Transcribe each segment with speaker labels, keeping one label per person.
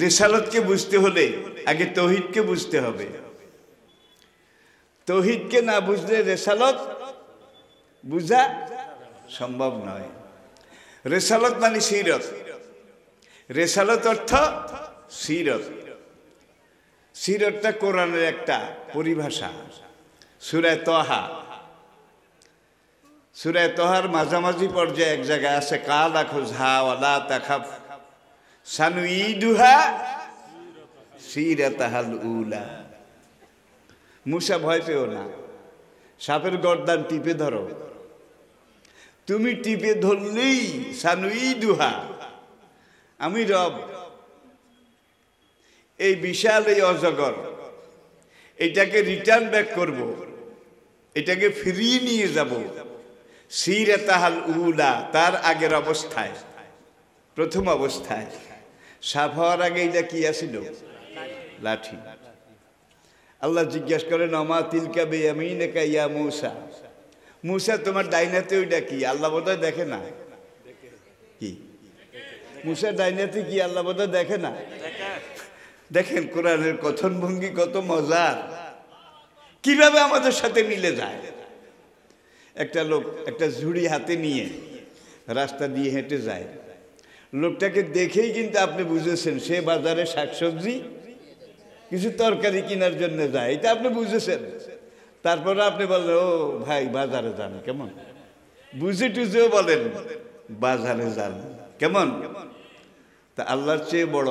Speaker 1: রেসালতকে বুঝতে হলে আগে তহিদকে বুঝতে হবে তহিদকে না বুঝলে রেসালত বুঝা সম্ভব নয় রেসালত মানে সিরত রেসালত অর্থ সিরত সিরতটা কোরআনের একটা পরিভাষা সুরায় তহা সুরায় তহার মাঝামাঝি পর্যায়ে এক জায়গায় আছে কা আখো ঝা ওলা দেখা সানুইদুহা সিরাতাহাল উলা মুসা ভয় পেও না সাপের গর্দান টিপে ধরো তুমি টিপে ধরলেই সানুইদুহা আমি রব এই বিশাল এই অজগর এটাকে রিটার্ন ব্যাক করব। এটাকে ফিরিয়ে নিয়ে যাব সিরে তাহাল উলা তার আগের অবস্থায় প্রথম অবস্থায় সাফ হওয়ার আগে এটা কি আসিল লাঠি আল্লাহ জিজ্ঞাসা করে নমা তিলকা বে আমিনেকা ইয়া মৌসা মূসা তোমার ডাইনাতে ওইটা কি আল্লাহ বোধ দেখে না কি মূসা ডাইনাতে কি আল্লাহ বোধ দেখে না দেখেন কোরআনের কথন ভঙ্গি কত মজার কিভাবে আমাদের সাথে মিলে যায় একটা লোক একটা ঝুড়ি হাতে নিয়ে রাস্তা দিয়ে হেঁটে যায় লোকটাকে দেখেই কিন্তু আপনি বুঝেছেন সে বাজারে শাকসবজি কিছু তরকারি কেনার জন্য যায় এটা আপনি বুঝেছেন তারপরে আপনি বললেন ও ভাই বাজারে যান কেমন বুঝে টুঝেও বলেন বাজারে যান কেমন তা আল্লাহর চেয়ে বড়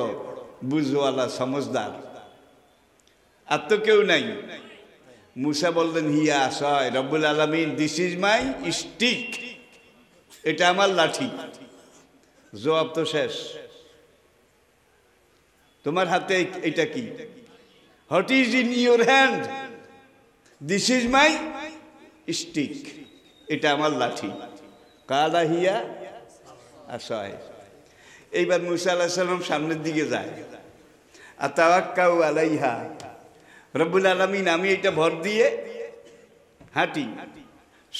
Speaker 1: বুঝওয়ালা সমজদার আর তো কেউ নাই মুসা বললেন হিয়া আসয় রব্বুল আলমিন দিস ইজ মাই স্টিক এটা আমার লাঠি জবাব তো শেষ তোমার হাতে এটা কি what is in your hand this is my stick এটা আমার লাঠি কালা হিয়া আসায় এইবার মুসা আল্লাহ সাল্লাম সামনের দিকে যায় আর তাওয়াক্কাউ আলাইহা রব্বুল আলমিন আমি এটা ভর দিয়ে হাঁটি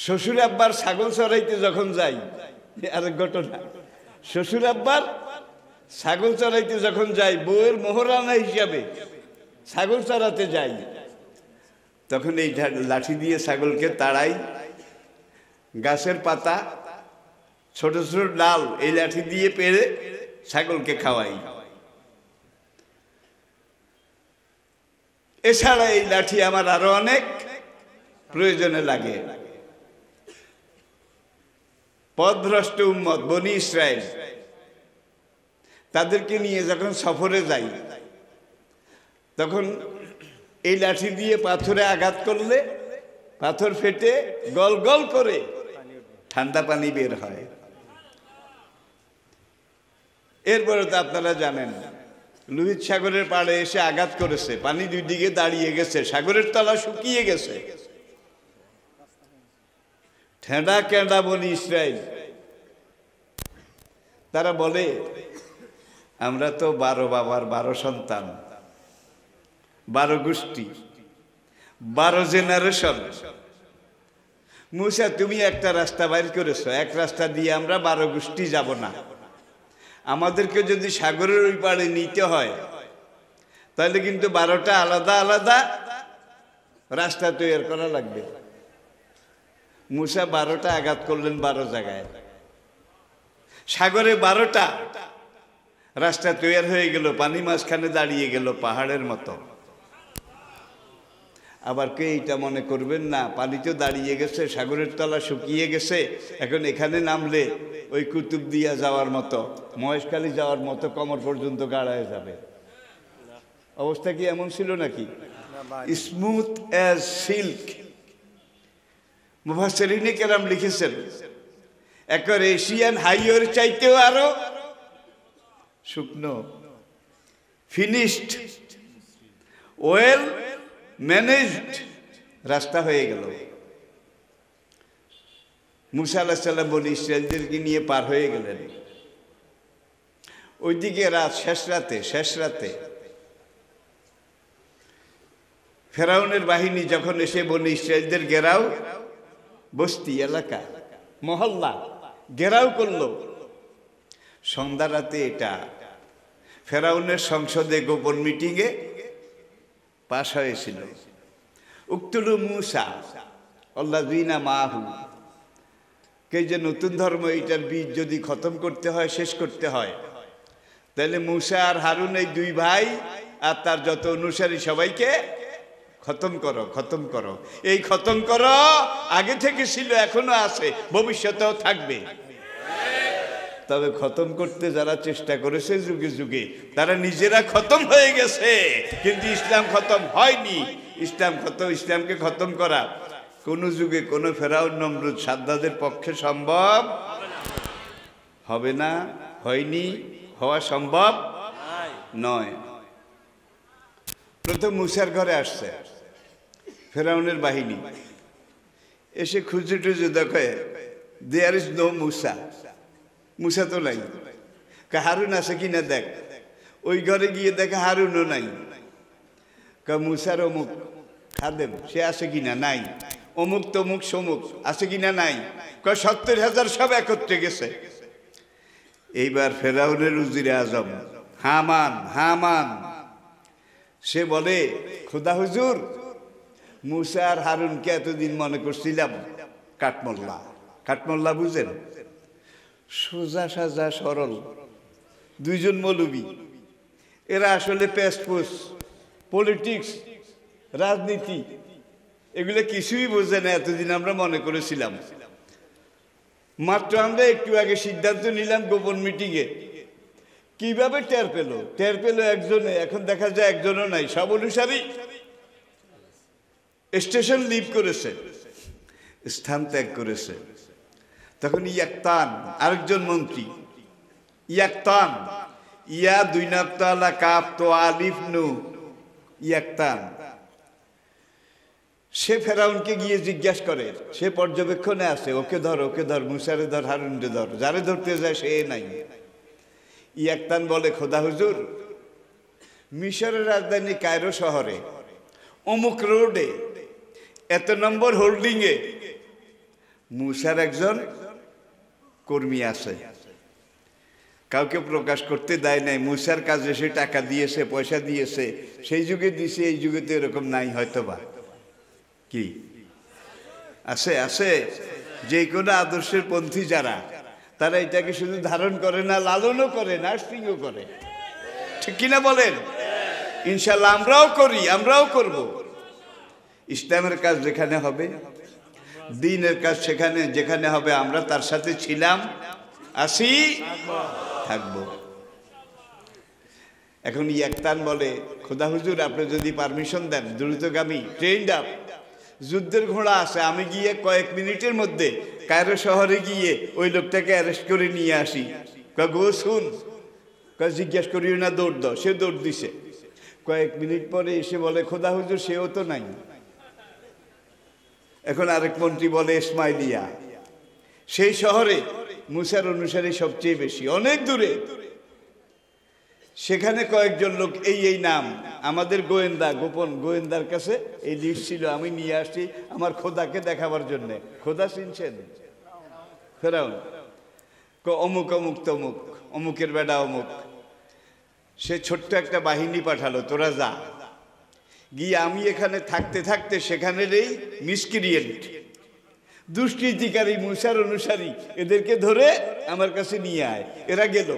Speaker 1: শ্বশুর আব্বার ছাগল চড়াইতে যখন যাই আর ঘটনা শ্বশুর আব্বার ছাগল চড়াইতে যখন যাই বউয়ের মোহরানা হিসাবে ছাগল চড়াতে যাই তখন এই লাঠি দিয়ে ছাগলকে তাড়াই গাছের পাতা ছোট ছোট ডাল এই লাঠি দিয়ে পেরে ছাগলকে খাওয়াই এছাড়া এই লাঠি আমার আরো অনেক প্রয়োজনে লাগে পদভ্রষ্ট উম্মত বনি ইসরায়েল তাদেরকে নিয়ে যখন সফরে যাই তখন এই লাঠি দিয়ে পাথরে আঘাত করলে পাথর ফেটে গল গল করে ঠান্ডা পানি বের হয় এরপরে তো আপনারা জানেন লোহিত সাগরের পাড়ে এসে আঘাত করেছে পানি দুই দিকে দাঁড়িয়ে গেছে সাগরের তলা শুকিয়ে গেছে ঠেঁড়া কেঁড়া বলি ইসরায়েল তারা বলে আমরা তো বারো বাবার বারো সন্তান বারো গোষ্ঠী বারো জেনারেশন মুসা তুমি একটা রাস্তা বাইর করেছো এক রাস্তা দিয়ে আমরা বারো গোষ্ঠী যাব না আমাদেরকে যদি সাগরের ওই পাড়ে নিতে হয় তাহলে কিন্তু বারোটা আলাদা আলাদা রাস্তা তৈরি করা লাগবে মুসা বারোটা আঘাত করলেন বারো জায়গায় সাগরে বারোটা রাস্তা তৈরি হয়ে গেল পানি মাঝখানে দাঁড়িয়ে গেল পাহাড়ের মতো আবার কে এটা মনে করবেন না পানি তো দাঁড়িয়ে গেছে সাগরের তলা শুকিয়ে গেছে এখন এখানে নামলে ওই কুতুব দিয়া যাওয়ার মতো মহেশখালী যাওয়ার মতো কমর পর্যন্ত গাড়ায় যাবে অবস্থা কি এমন ছিল নাকি স্মুথ অ্যাজ সিল্ক মুফাসরিনে কেরাম লিখেছেন একর এশিয়ান হাইওয়ের চাইতেও আরো শুকনো ফিনিশড ওয়েল ম্যানেজড রাস্তা হয়ে গেল মুসা আল্লাহ সাল্লাম বলি ইসরায়েলদেরকে নিয়ে পার হয়ে গেলেন ওইদিকে রাত শেষ রাতে শেষ রাতে ফেরাউনের বাহিনী যখন এসে বলি ইসরায়েলদের গেরাও বস্তি এলাকা মহল্লা ঘেরাও করলো সন্ধ্যা রাতে এটা ফেরাউনের সংসদে গোপন মিটিংয়ে পাশ হয়েছিল উক্তুলু মুসা দুইনা মাহু কে যে নতুন ধর্ম এটার বীজ যদি খতম করতে হয় শেষ করতে হয় তাহলে মুসা আর হারুন এই দুই ভাই আর তার যত অনুসারী সবাইকে খতম করো খতম করো এই খতম করো আগে থেকে ছিল এখনো আছে ভবিষ্যতেও থাকবে তবে খতম করতে যারা চেষ্টা করেছে যুগে যুগে তারা নিজেরা খতম হয়ে গেছে কিন্তু ইসলাম খতম হয়নি ইসলাম খতম ইসলামকে খতম করা কোন যুগে কোনো ফেরাও নমরুদ সাদ্দাদের পক্ষে সম্ভব হবে না হয়নি হওয়া সম্ভব নয় প্রথম মুসার ঘরে আসছে ফেরাউনের বাহিনী এসে খুঁজে টুজে দেখে there is no Musa Musa তো নাই হারুন আছে কি না দেখ ওই ঘরে গিয়ে দেখে হারুনও নাই মুসার অমুক খাদেম সে আছে কি না নাই অমুক তমুক সমুক আছে কি না নাই সত্তর হাজার সব একত্রে গেছে এইবার ফেরাউনের উজিরে আজম হামান হামান সে বলে খোদা হুজুর মুসা আর হারুনকে এতদিন মনে করছিলাম কাঠমোল্লা কাঠমোল্লা বুঝেন সোজা সাজা সরল দুইজন মৌলবি এরা আসলে প্যাসপোস পলিটিক্স রাজনীতি এগুলো কিছুই বোঝে না এতদিন আমরা মনে করেছিলাম মাত্র আমরা একটু আগে সিদ্ধান্ত নিলাম গোপন মিটিংয়ে কিভাবে টের পেল টের পেল একজনে এখন দেখা যায় একজনও নাই সব অনুসারী স্টেশন লিভ করেছে স্থান ত্যাগ করেছে তখন ইয়াক্তান আরেকজন মন্ত্রী ইয়াক্তান ইয়া দুই নাত্তালা কাপ তো আলিফ নু ইয়াক্তান সে ফেরাউনকে গিয়ে জিজ্ঞেস করে সে পর্যবেক্ষণে আছে ওকে ধর ওকে ধর মুসারে ধর হারুনরে ধর যারে ধরতে যায় সে নাই ইয়াক্তান বলে খোদা হুজুর মিশরের রাজধানী কায়রো শহরে অমুক রোডে এত নম্বর হোল্ডিংয়ে মুসার একজন কর্মী আছে কাউকে প্রকাশ করতে দেয় নাই মুসার কাজে সে টাকা দিয়েছে পয়সা দিয়েছে সেই যুগে দিছে এই যুগে তো এরকম নাই হয়তো বা কি আছে আছে যে কোনো আদর্শের পন্থী যারা তারা এটাকে শুধু ধারণ করে না লালনও করে না স্টিংও করে ঠিক কিনা বলেন ইনশাল্লাহ আমরাও করি আমরাও করবো ইসলামের কাজ যেখানে হবে দিনের কাজ সেখানে যেখানে হবে আমরা তার সাথে ছিলাম আসি থাকব এখন ইয়াক্তান বলে খোদা হুজুর আপনি যদি পারমিশন দেন দ্রুতগামী ট্রেন আপ যুদ্ধের ঘোড়া আছে আমি গিয়ে কয়েক মিনিটের মধ্যে কায়রো শহরে গিয়ে ওই লোকটাকে অ্যারেস্ট করে নিয়ে আসি গো শুন জিজ্ঞাসা করিও না দৌড় দাও সে দৌড় দিছে কয়েক মিনিট পরে এসে বলে খোদা হুজুর সেও তো নাই এখন আরেক মন্ত্রী বলে ইসমাইলিয়া সেই শহরে মুসার অনুসারে সবচেয়ে বেশি অনেক দূরে সেখানে কয়েকজন লোক এই এই নাম আমাদের গোয়েন্দা গোপন গোয়েন্দার কাছে এই লিস্ট ছিল আমি নিয়ে আসছি আমার খোদাকে দেখাবার জন্যে খোদা চিনছেন ফেরাউন অমুক অমুক তমুক অমুকের বেডা অমুক সে ছোট্ট একটা বাহিনী পাঠালো তোরা যা গিয়ে আমি এখানে থাকতে থাকতে সেখানের এই মিসক্রিয়েন্ট দুষ্কৃতিকারী মুসার অনুসারী এদেরকে ধরে আমার কাছে নিয়ে আয় এরা গেল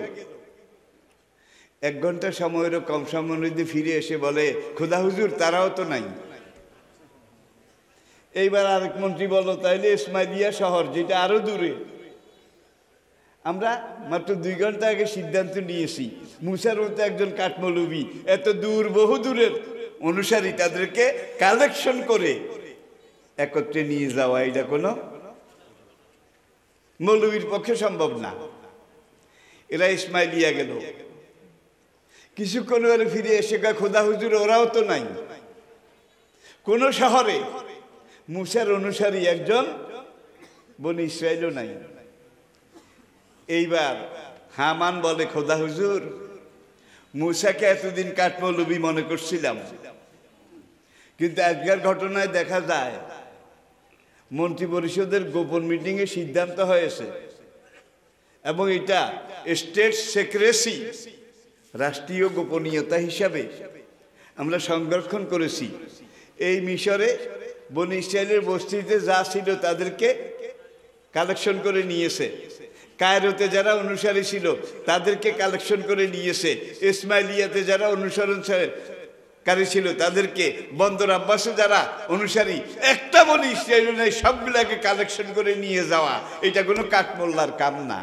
Speaker 1: এক ঘন্টা সময়েরও কম সময় ফিরে এসে বলে খোদা হুজুর তারাও তো নাই এইবার আরেক মন্ত্রী বলো তাইলে ইসমাইলিয়া শহর যেটা আরও দূরে আমরা মাত্র দুই ঘন্টা আগে সিদ্ধান্ত নিয়েছি মুসার মতো একজন কাঠমলুবি এত দূর বহু দূরের অনুসারী তাদেরকে কালেকশন করে একত্রে নিয়ে যাওয়া এটা কোনো মৌলবীর পক্ষে সম্ভব না এরা ইসমাইলিয়া গেল কিছুক্ষণ এবারে ফিরে এসে খোদা হুজুর ওরাও তো নাই কোন শহরে মুসার অনুসারী একজন বন ইসরায়েলও নাই এইবার হামান বলে খোদা হুজুর মূষাকে এতদিন কাঠমৌলবী মনে করছিলাম কিন্তু আজকের ঘটনায় দেখা যায় মন্ত্রী পরিষদের গোপন মিটিংয়ে সিদ্ধান্ত হয়েছে এবং এটা স্টেট সেক্রেসি রাষ্ট্রীয় গোপনীয়তা হিসাবে আমরা সংরক্ষণ করেছি এই মিশরে বন ইসরায়েলের বস্তিতে যা ছিল তাদেরকে কালেকশন করে নিয়েছে কায়রোতে যারা অনুসারী ছিল তাদেরকে কালেকশন করে নিয়েছে ইসমাইলিয়াতে যারা অনুসরণ কারী ছিল তাদেরকে বন্দর আব্বাসে যারা অনুসারী একটা বলি ইসরায়েল নাই সবগুলাকে কালেকশন করে নিয়ে যাওয়া এটা কোনো কাঠমোল্লার কাম না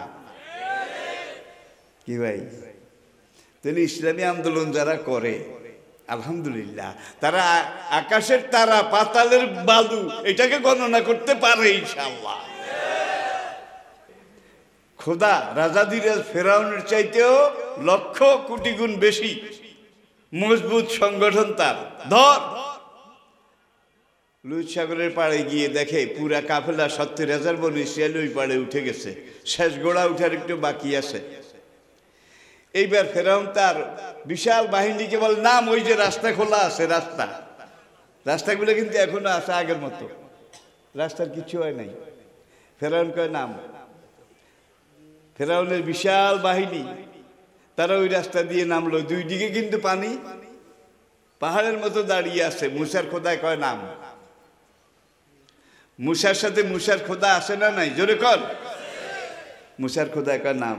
Speaker 1: কি ভাই তাহলে ইসলামী আন্দোলন যারা করে আলহামদুলিল্লাহ তারা আকাশের তারা পাতালের বালু এটাকে গণনা করতে পারে ইনশাল্লাহ খোদা রাজাদিরাজ ফেরাউনের চাইতেও লক্ষ কোটি গুণ বেশি মজবুত সংগঠন তার ধর লুজ সাগরের পাড়ে গিয়ে দেখে পুরা কাফেলা সত্তর হাজার বলি ইসরায়েল ওই পাড়ে উঠে গেছে শেষ গোড়া উঠার একটু বাকি আছে এইবার ফেরাউন তার বিশাল বাহিনীকে বলে নাম ওই যে রাস্তা খোলা আছে রাস্তা রাস্তাগুলো কিন্তু এখনো আছে আগের মতো রাস্তার কিছু হয় নাই ফেরাউন কয় নাম ফেরাউনের বিশাল বাহিনী তারা ওই রাস্তা দিয়ে নামলো দুই দিকে কিন্তু পানি পাহাড়ের মতো দাঁড়িয়ে আছে মুসার খোদায় কয় নাম মুসার সাথে মুসার খোদা আসে না নাই জোরে কর মুসার খোদায় কয় নাম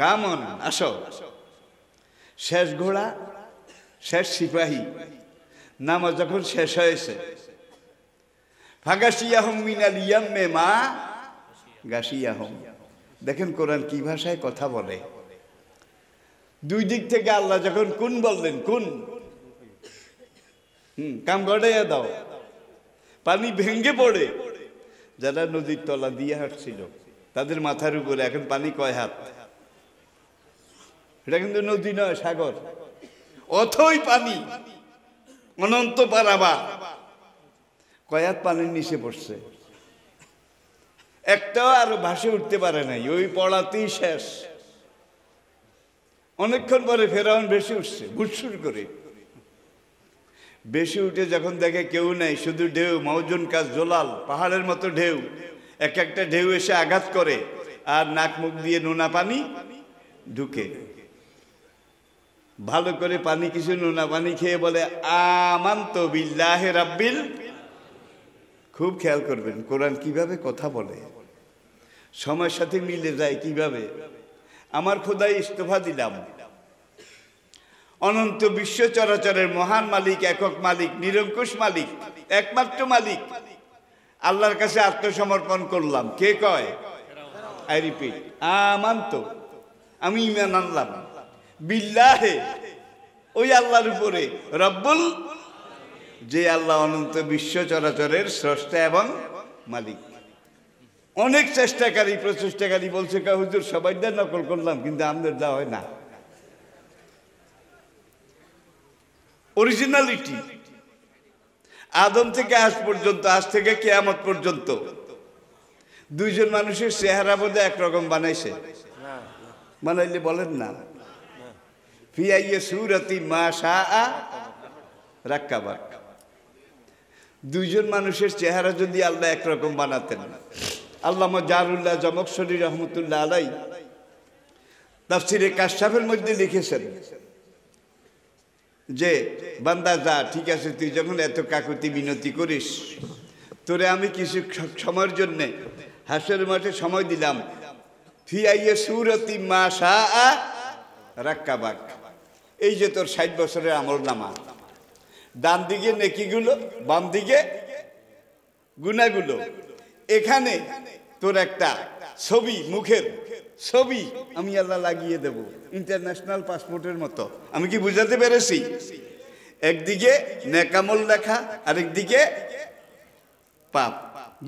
Speaker 1: কামন আসো শেষ ঘোড়া শেষ সিপাহী নামা যখন শেষ হয়েছে ফাগাসিয়াহম মিনাল ইয়াম্মে মা হোম দেখেন কোরআন কি ভাষায় কথা বলে দুই দিক থেকে আল্লাহ যখন কোন বললেন কোন হুম কাম গড়াইয়া দাও পানি ভেঙ্গে পড়ে যারা নদীর তলা দিয়ে হাঁটছিল তাদের মাথার উপরে এখন পানি কয় হাত এটা কিন্তু নদী নয় সাগর অথই পানি অনন্ত পারাবা কয়াত পানির নিচে পড়ছে একটাও আর ভাসে উঠতে পারে নাই ওই পড়াতেই শেষ অনেকক্ষণ পরে ফেরাউন বেশি উঠছে বুটসুর করে বেশি উঠে যখন দেখে কেউ নাই শুধু ঢেউ মহজন কাজ জোলাল পাহাড়ের মতো ঢেউ এক একটা ঢেউ এসে আঘাত করে আর নাক মুখ দিয়ে নোনা পানি ঢুকে ভালো করে পানি কিছু নোনা পানি খেয়ে বলে আমান্ত বিল্লাহে রাব্বিল খুব খেয়াল করবেন কোরআন কিভাবে কথা বলে সময়ের সাথে মিলে যায় কিভাবে আমার খোদাই ইস্তফা দিলাম অনন্ত বিশ্ব চরাচরের মহান মালিক একক মালিক নিরঙ্কুশ মালিক একমাত্র মালিক আল্লাহর কাছে আত্মসমর্পণ করলাম কে কয় আই রিপিট আমান তো আমি ইমান আনলাম বিল্লাহে ওই আল্লাহর উপরে রব্বুল যে আল্লাহ অনন্ত বিশ্ব চরাচরের স্রষ্টা এবং মালিক অনেক চেষ্টাকারী প্রচেষ্টাকারী বলছে হুজুর সবাই নকল করলাম কিন্তু আমাদের দেওয়া হয় না অরিজিনালিটি আদম থেকে আজ পর্যন্ত আজ থেকে কেয়ামত পর্যন্ত দুইজন মানুষের চেহারা বোধে একরকম বানাইছে বানাইলে বলেন না ফিআইএ সুরতি মা শাহ রাক্কাবাক দুইজন মানুষের চেহারা যদি আল্লাহ একরকম বানাতেন আল্লাহ জারুল্লাহ জমকসরি রহমতুল্লাহ আলাই তাফসিরে কাশাফের মধ্যে লিখেছেন যে বান্দা যা ঠিক আছে তুই যখন এত কাকুতি মিনতি করিস তোরে আমি কিছু সময়ের জন্যে হাসের মাঠে সময় দিলাম তুই সুরতি মা সা এই যে তোর ষাট বছরের আমল নামা ডান দিকে নেকিগুলো বাম দিকে গুনাগুলো এখানে তোর একটা ছবি মুখের ছবি আমি আল্লাহ লাগিয়ে দেব ইন্টারন্যাশনাল পাসপোর্টের মতো আমি কি বুঝাতে পেরেছি একদিকে নেকামল লেখা আরেকদিকে পাপ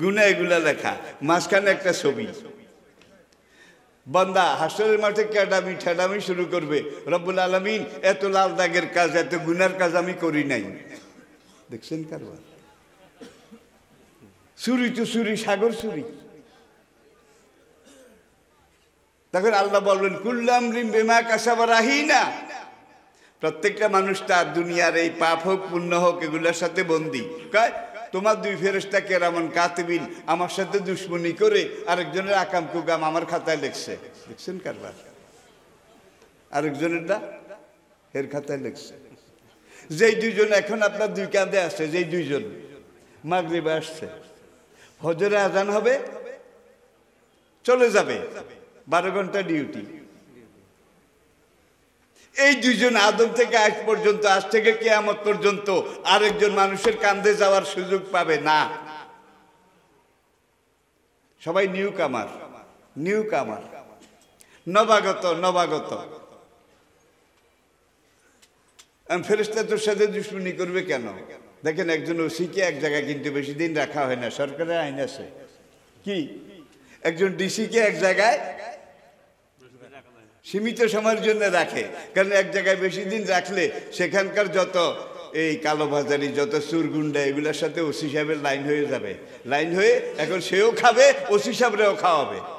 Speaker 1: গুনা এগুলা লেখা মাঝখানে একটা ছবি বন্দা হাসরের মাঠে ক্যাডামি ঠেডামি শুরু করবে রব্বুল আলমিন এত লাল দাগের কাজ এত গুনার কাজ আমি করি নাই দেখছেন কারবার সুরি তো সুরি সাগর সুরি তখন আল্লাহ বলবেন কুল্লাম রিম বেমা কাসাবার আহি না প্রত্যেকটা মানুষ তার দুনিয়ার এই পাপ হোক পুণ্য হোক এগুলোর সাথে বন্দি কয় তোমার দুই ফেরেস্তা কেরামন কাতবিন আমার সাথে দুশ্মনী করে আরেকজনের আকাম কুকাম আমার খাতায় লিখছে দেখছেন কারবার আরেকজনেরটা এর খাতায় লিখছে যেই দুইজন এখন আপনার দুই কাঁধে আছে যেই দুইজন মাগরিবে আসছে হজরে আজান হবে চলে যাবে বারো ঘন্টা ডিউটি এই দুইজন আদম থেকে আজ পর্যন্ত আজ থেকে কেয়ামত পর্যন্ত আরেকজন মানুষের কান্দে যাওয়ার সুযোগ পাবে না সবাই নিউ কামার নিউ কামার নবাগত নবাগত ফেরিস্তা তোর সাথে দুশ্মনী করবে কেন দেখেন একজন ওসিকে এক জায়গায় কিন্তু বেশি দিন রাখা হয় না সরকারের আইন আছে কি একজন ডিসিকে এক জায়গায় সীমিত সময়ের জন্য রাখে কারণ এক জায়গায় বেশি দিন রাখলে সেখানকার যত এই কালোবাজারি যত সুরগুন্ডা এগুলোর সাথে ওসি সাহেবের লাইন হয়ে যাবে লাইন হয়ে এখন সেও খাবে ওসি সাহেবরাও খাওয়াবে